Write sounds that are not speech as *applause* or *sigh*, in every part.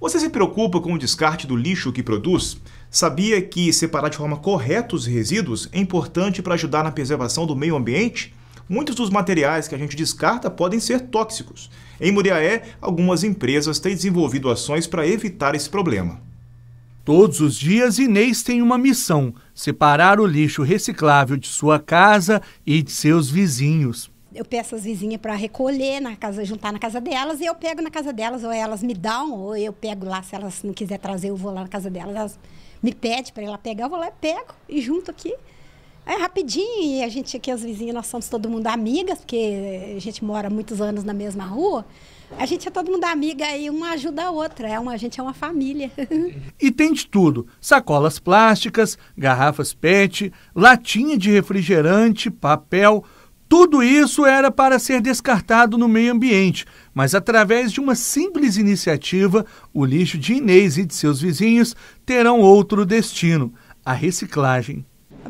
Você se preocupa com o descarte do lixo que produz? Sabia que separar de forma correta os resíduos é importante para ajudar na preservação do meio ambiente? Muitos dos materiais que a gente descarta podem ser tóxicos. Em Muriaé, algumas empresas têm desenvolvido ações para evitar esse problema. Todos os dias, Inês tem uma missão: separar o lixo reciclável de sua casa e de seus vizinhos eu peço às vizinhas para recolher na casa, juntar na casa delas, e eu pego na casa delas, ou elas me dão, ou eu pego lá, se elas não quiser trazer, eu vou lá na casa delas. Elas me pedem para ir lá pegar, eu vou lá e pego e junto aqui. É rapidinho, e a gente aqui, as vizinhas, nós somos todo mundo amigas, porque a gente mora muitos anos na mesma rua. A gente é todo mundo amiga e uma ajuda a outra, é uma, a gente é uma família. *laughs* e tem de tudo: sacolas plásticas, garrafas PET, latinha de refrigerante, papel tudo isso era para ser descartado no meio ambiente, mas através de uma simples iniciativa, o lixo de Inês e de seus vizinhos terão outro destino: a reciclagem.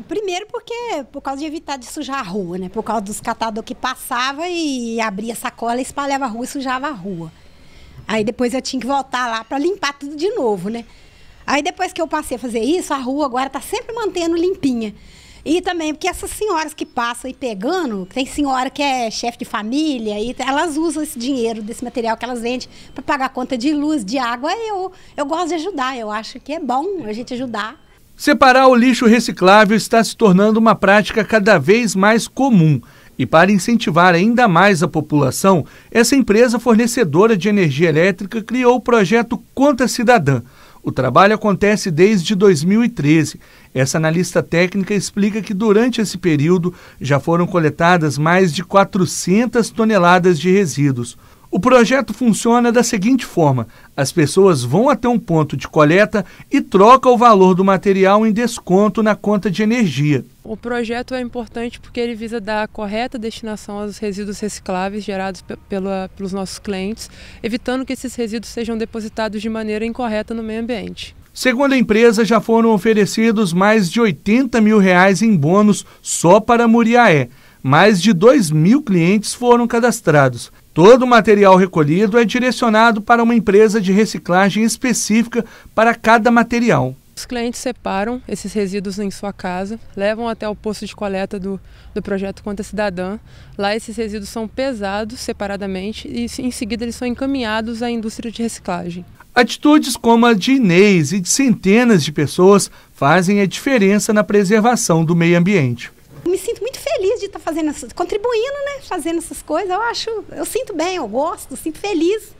Primeiro porque por causa de evitar de sujar a rua, né? Por causa dos catadores que passava e abria sacola, espalhava a rua e sujava a rua. Aí depois eu tinha que voltar lá para limpar tudo de novo, né? Aí depois que eu passei a fazer isso, a rua agora tá sempre mantendo limpinha. E também, porque essas senhoras que passam e pegando, tem senhora que é chefe de família, e elas usam esse dinheiro desse material que elas vendem para pagar a conta de luz, de água. Eu, eu gosto de ajudar, eu acho que é bom a gente ajudar. Separar o lixo reciclável está se tornando uma prática cada vez mais comum. E para incentivar ainda mais a população, essa empresa fornecedora de energia elétrica criou o projeto Conta Cidadã o trabalho acontece desde 2013. Essa analista técnica explica que durante esse período já foram coletadas mais de 400 toneladas de resíduos. O projeto funciona da seguinte forma: as pessoas vão até um ponto de coleta e trocam o valor do material em desconto na conta de energia. O projeto é importante porque ele visa dar a correta destinação aos resíduos recicláveis gerados pela, pelos nossos clientes, evitando que esses resíduos sejam depositados de maneira incorreta no meio ambiente. Segundo a empresa, já foram oferecidos mais de 80 mil reais em bônus só para Muriaé. Mais de 2 mil clientes foram cadastrados. Todo o material recolhido é direcionado para uma empresa de reciclagem específica para cada material. Os clientes separam esses resíduos em sua casa, levam até o posto de coleta do, do projeto Conta Cidadã. Lá esses resíduos são pesados separadamente e em seguida eles são encaminhados à indústria de reciclagem. Atitudes como a de Inês e de centenas de pessoas fazem a diferença na preservação do meio ambiente. Eu me sinto muito feliz de estar fazendo contribuindo, né, fazendo essas coisas. Eu acho, eu sinto bem, eu gosto, eu sinto feliz.